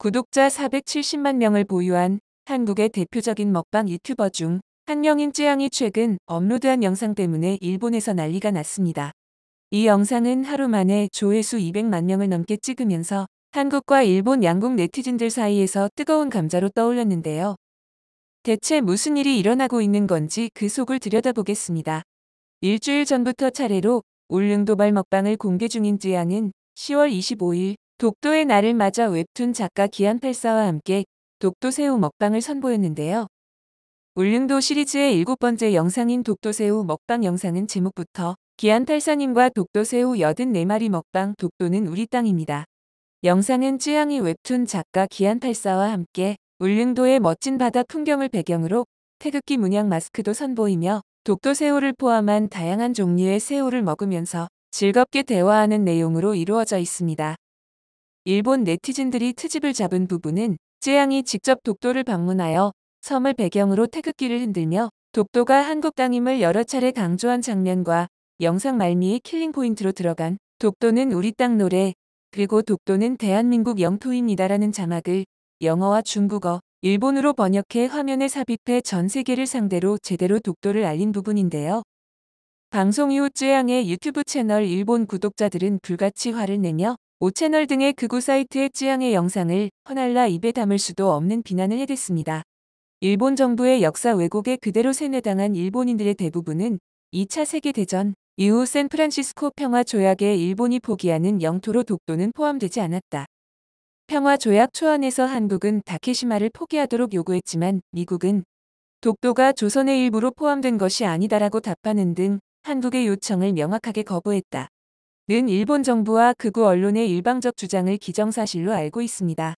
구독자 470만 명을 보유한 한국의 대표적인 먹방 유튜버 중 한 명인 쯔양이 최근 업로드한 영상 때문에 일본에서 난리가 났습니다. 이 영상은 하루 만에 조회수 200만 명을 넘게 찍으면서 한국과 일본 양국 네티즌들 사이에서 뜨거운 감자로 떠올렸는데요. 대체 무슨 일이 일어나고 있는 건지 그 속을 들여다보겠습니다. 일주일 전부터 차례로 울릉도발 먹방을 공개 중인 쯔양은 10월 25일 독도의 날을 맞아 웹툰 작가 기안팔사와 함께 독도새우 먹방을 선보였는데요. 울릉도 시리즈의 일곱 번째 영상인 독도새우 먹방 영상은 제목부터 기안팔사님과 독도새우 84마리 먹방 독도는 우리 땅입니다. 영상은 쯔양이 웹툰 작가 기안팔사와 함께 울릉도의 멋진 바다 풍경을 배경으로 태극기 문양 마스크도 선보이며 독도새우를 포함한 다양한 종류의 새우를 먹으면서 즐겁게 대화하는 내용으로 이루어져 있습니다. 일본 네티즌들이 트집을 잡은 부분은 쯔양이 직접 독도를 방문하여 섬을 배경으로 태극기를 흔들며 독도가 한국 땅임을 여러 차례 강조한 장면과 영상 말미의 킬링 포인트로 들어간 독도는 우리 땅 노래 그리고 독도는 대한민국 영토입니다라는 자막을 영어와 중국어, 일본으로 번역해 화면에 삽입해 전 세계를 상대로 제대로 독도를 알린 부분인데요. 방송 이후 쯔양의 유튜브 채널 일본 구독자들은 불같이 화를 내며 5채널 등의 극우 사이트의 쯔양의 영상을 허날라 입에 담을 수도 없는 비난을 해댔습니다. 일본 정부의 역사 왜곡에 그대로 세뇌당한 일본인들의 대부분은 2차 세계대전 이후 샌프란시스코 평화조약에 일본이 포기하는 영토로 독도는 포함되지 않았다. 평화조약 초안에서 한국은 다케시마를 포기하도록 요구했지만 미국은 독도가 조선의 일부로 포함된 것이 아니다라고 답하는 등 한국의 요청을 명확하게 거부했다. 는 일본 정부와 극우 언론의 일방적 주장을 기정사실로 알고 있습니다.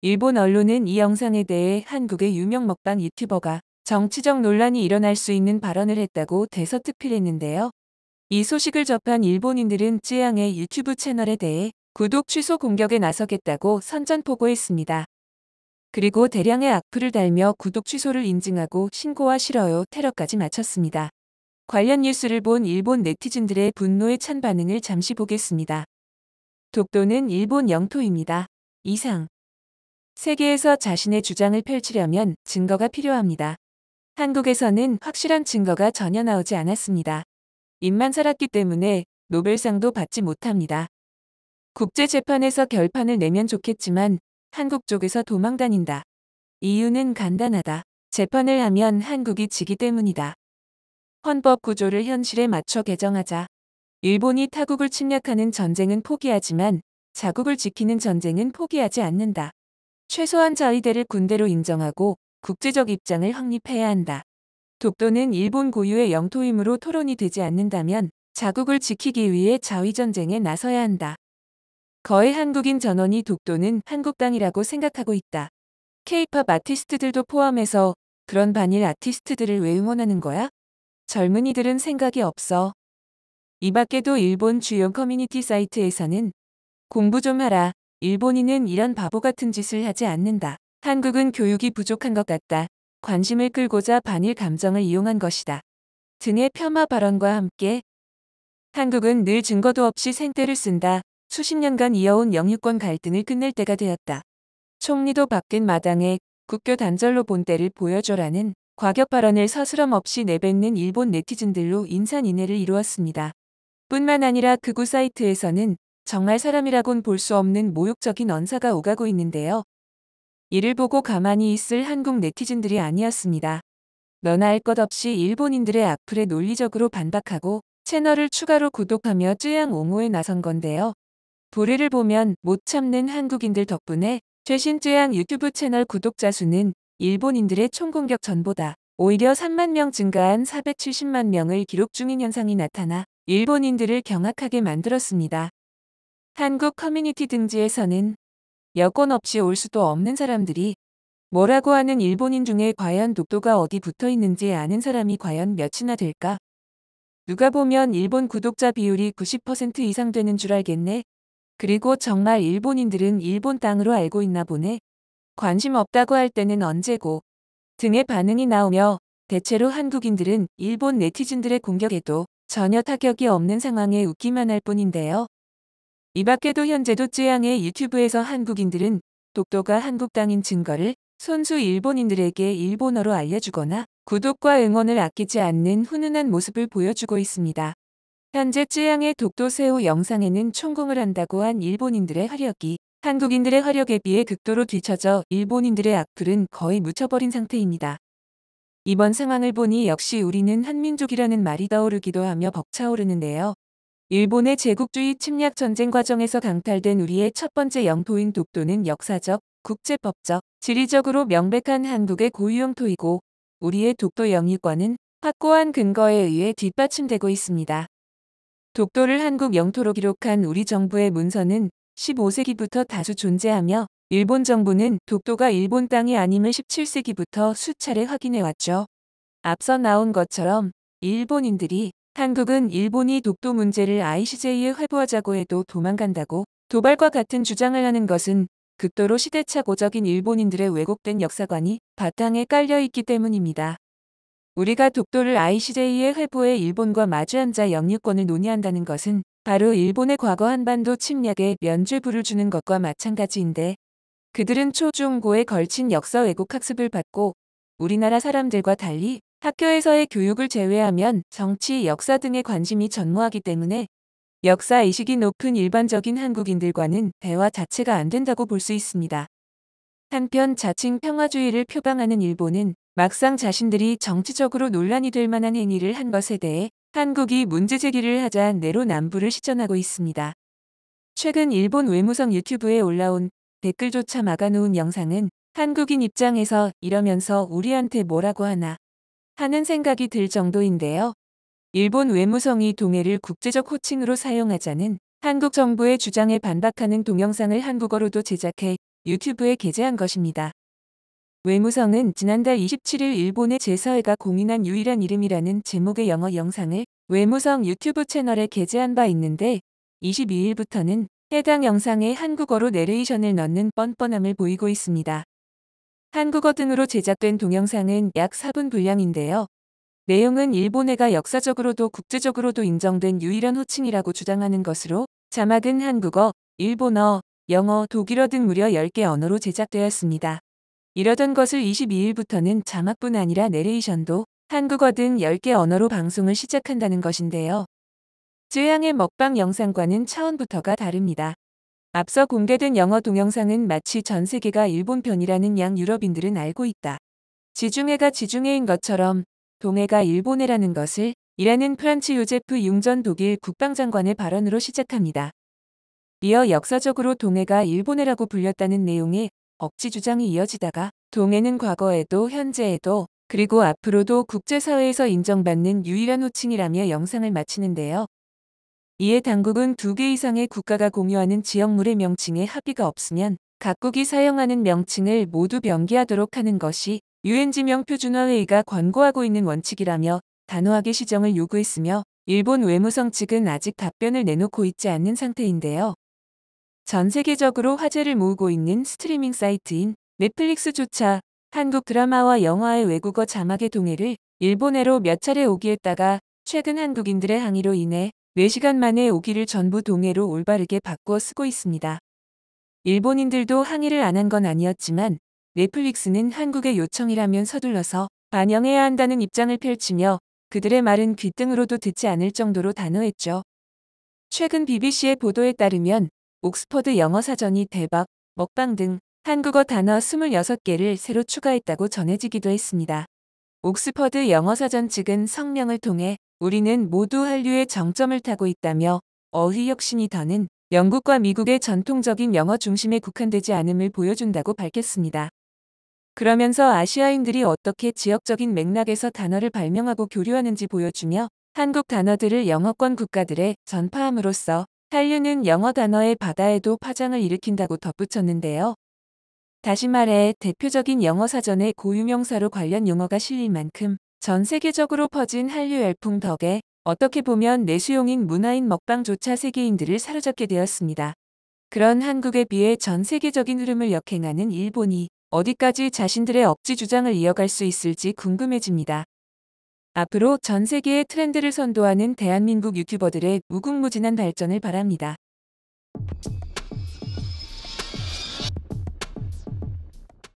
일본 언론은 이 영상에 대해 한국의 유명 먹방 유튜버가 정치적 논란이 일어날 수 있는 발언을 했다고 대서특필했는데요. 이 소식을 접한 일본인들은 쯔양의 유튜브 채널에 대해 구독 취소 공격에 나서겠다고 선전포고했습니다. 그리고 대량의 악플을 달며 구독 취소를 인증하고 신고와 싫어요 테러까지 마쳤습니다. 관련 뉴스를 본 일본 네티즌들의 분노의찬 반응을 잠시 보겠습니다. 독도는 일본 영토입니다. 이상. 세계에서 자신의 주장을 펼치려면 증거가 필요합니다. 한국에서는 확실한 증거가 전혀 나오지 않았습니다. 입만 살았기 때문에 노벨상도 받지 못합니다. 국제재판에서 결판을 내면 좋겠지만 한국 쪽에서 도망다닌다. 이유는 간단하다. 재판을 하면 한국이 지기 때문이다. 헌법 구조를 현실에 맞춰 개정하자. 일본이 타국을 침략하는 전쟁은 포기하지만 자국을 지키는 전쟁은 포기하지 않는다. 최소한 자위대를 군대로 인정하고 국제적 입장을 확립해야 한다. 독도는 일본 고유의 영토이므로 토론이 되지 않는다면 자국을 지키기 위해 자위전쟁에 나서야 한다. 거의 한국인 전원이 독도는 한국 땅이라고 생각하고 있다. 케이팝 아티스트들도 포함해서 그런 반일 아티스트들을 왜 응원하는 거야? 젊은이들은 생각이 없어. 이 밖에도 일본 주요 커뮤니티 사이트에서는 공부 좀 하라. 일본인은 이런 바보 같은 짓을 하지 않는다. 한국은 교육이 부족한 것 같다. 관심을 끌고자 반일 감정을 이용한 것이다. 등의 폄하 발언과 함께 한국은 늘 증거도 없이 생떼를 쓴다. 수십 년간 이어온 영유권 갈등을 끝낼 때가 되었다. 총리도 바뀐 마당에 국교 단절로 본때를 보여줘라는 과격 발언을 서스럼 없이 내뱉는 일본 네티즌들로 인산인해를 이루었습니다. 뿐만 아니라 극우 사이트에서는 정말 사람이라곤 볼 수 없는 모욕적인 언사가 오가고 있는데요. 이를 보고 가만히 있을 한국 네티즌들이 아니었습니다. 너나 할 것 없이 일본인들의 악플에 논리적으로 반박하고 채널을 추가로 구독하며 쯔양 옹호에 나선 건데요. 보의를 보면 못 참는 한국인들 덕분에 최신 쯔양 유튜브 채널 구독자 수는 일본인들의 총공격 전보다 오히려 3만 명 증가한 470만 명을 기록 중인 현상이 나타나 일본인들을 경악하게 만들었습니다. 한국 커뮤니티 등지에서는 여권 없이 올 수도 없는 사람들이 뭐라고 하는 일본인 중에 과연 독도가 어디 붙어 있는지 아는 사람이 과연 몇이나 될까? 누가 보면 일본 구독자 비율이 90% 이상 되는 줄 알겠네. 그리고 정말 일본인들은 일본 땅으로 알고 있나 보네. 관심 없다고 할 때는 언제고 등의 반응이 나오며 대체로 한국인들은 일본 네티즌들의 공격에도 전혀 타격이 없는 상황에 웃기만 할 뿐인데요. 이 밖에도 현재도 쯔양의 유튜브에서 한국인들은 독도가 한국 땅인 증거를 손수 일본인들에게 일본어로 알려주거나 구독과 응원을 아끼지 않는 훈훈한 모습을 보여주고 있습니다. 현재 쯔양의 독도 새우 영상에는 총공을 한다고 한 일본인들의 화력이 한국인들의 화력에 비해 극도로 뒤처져 일본인들의 악플은 거의 묻혀버린 상태입니다. 이번 상황을 보니 역시 우리는 한민족이라는 말이 떠오르기도 하며 벅차오르는데요. 일본의 제국주의 침략 전쟁 과정에서 강탈된 우리의 첫 번째 영토인 독도는 역사적, 국제법적, 지리적으로 명백한 한국의 고유영토이고 우리의 독도 영유권은 확고한 근거에 의해 뒷받침되고 있습니다. 독도를 한국 영토로 기록한 우리 정부의 문서는 15세기부터 다수 존재하며 일본 정부는 독도가 일본 땅이 아님을 17세기부터 수차례 확인해왔죠. 앞서 나온 것처럼 일본인들이 한국은 일본이 독도 문제를 ICJ에 회부하자고 해도 도망간다고 도발과 같은 주장을 하는 것은 극도로 시대착오적인 일본인들의 왜곡된 역사관이 바탕에 깔려있기 때문입니다. 우리가 독도를 i c j 에회부해 일본과 마주앉아 영유권을 논의한다는 것은 바로 일본의 과거 한반도 침략에 면죄부를 주는 것과 마찬가지인데 그들은 초중고에 걸친 역사 왜곡 학습을 받고 우리나라 사람들과 달리 학교에서의 교육을 제외하면 정치, 역사 등의 관심이 전무하기 때문에 역사 의식이 높은 일반적인 한국인들과는 대화 자체가 안 된다고 볼 수 있습니다. 한편 자칭 평화주의를 표방하는 일본은 막상 자신들이 정치적으로 논란이 될 만한 행위를 한 것에 대해 한국이 문제 제기를 하자 내로남불을 시전하고 있습니다. 최근 일본 외무성 유튜브에 올라온 댓글조차 막아놓은 영상은 한국인 입장에서 이러면서 우리한테 뭐라고 하나 하는 생각이 들 정도인데요. 일본 외무성이 동해를 국제적 호칭으로 사용하자는 한국 정부의 주장에 반박하는 동영상을 한국어로도 제작해 유튜브에 게재한 것입니다. 외무성은 지난달 27일 일본의 제서회가 공인한 유일한 이름이라는 제목의 영어 영상을 외무성 유튜브 채널에 게재한 바 있는데 22일부터는 해당 영상에 한국어로 내레이션을 넣는 뻔뻔함을 보이고 있습니다. 한국어 등으로 제작된 동영상은 약 4분 분량인데요. 내용은 일본해가 역사적으로도 국제적으로도 인정된 유일한 호칭이라고 주장하는 것으로 자막은 한국어, 일본어, 영어, 독일어 등 무려 10개 언어로 제작되었습니다. 이러던 것을 22일부터는 자막뿐 아니라 내레이션도 한국어 등 10개 언어로 방송을 시작한다는 것인데요. 쯔양의 먹방 영상과는 차원부터가 다릅니다. 앞서 공개된 영어 동영상은 마치 전 세계가 일본 편이라는 양 유럽인들은 알고 있다. 지중해가 지중해인 것처럼 동해가 일본해라는 것을 이라는 프란츠 요제프 융전 독일 국방장관의 발언으로 시작합니다. 이어 역사적으로 동해가 일본해라고 불렸다는 내용의 억지 주장이 이어지다가 동해는 과거에도 현재에도 그리고 앞으로도 국제사회에서 인정받는 유일한 호칭이라며 영상을 마치는데요. 이에 당국은 두 개 이상의 국가가 공유하는 지역물의 명칭에 합의가 없으면 각국이 사용하는 명칭을 모두 변기하도록 하는 것이 유엔 지명 표준화회의가 권고하고 있는 원칙이라며 단호하게 시정을 요구했으며 일본 외무성 측은 아직 답변을 내놓고 있지 않는 상태인데요. 전 세계적으로 화제를 모으고 있는 스트리밍 사이트인 넷플릭스조차 한국 드라마와 영화의 외국어 자막의 동해를 일본에로몇 차례 오기했다가 최근 한국인들의 항의로 인해 4시간 만에 오기를 전부 동해로 올바르게 바꾸어 쓰고 있습니다. 일본인들도 항의를 안 한 건 아니었지만 넷플릭스는 한국의 요청이라면 서둘러서 반영해야 한다는 입장을 펼치며 그들의 말은 귀등으로도 듣지 않을 정도로 단호했죠. 최근 BBC의 보도에 따르면 옥스퍼드 영어 사전이 대박, 먹방 등 한국어 단어 26개를 새로 추가했다고 전해지기도 했습니다. 옥스퍼드 영어 사전 측은 성명을 통해 우리는 모두 한류의 정점을 타고 있다며 어휘 혁신이 더는 영국과 미국의 전통적인 영어 중심에 국한되지 않음을 보여준다고 밝혔습니다. 그러면서 아시아인들이 어떻게 지역적인 맥락에서 단어를 발명하고 교류하는지 보여주며 한국 단어들을 영어권 국가들에 전파함으로써 한류는 영어 단어의 바다에도 파장을 일으킨다고 덧붙였는데요. 다시 말해 대표적인 영어 사전의 고유명사로 관련 용어가 실릴 만큼 전 세계적으로 퍼진 한류 열풍 덕에 어떻게 보면 내수용인 문화인 먹방조차 세계인들을 사로잡게 되었습니다. 그런 한국에 비해 전 세계적인 흐름을 역행하는 일본이 어디까지 자신들의 억지 주장을 이어갈 수 있을지 궁금해집니다. 앞으로 전 세계의 트렌드를 선도하는 대한민국 유튜버들의 무궁무진한 발전을 바랍니다.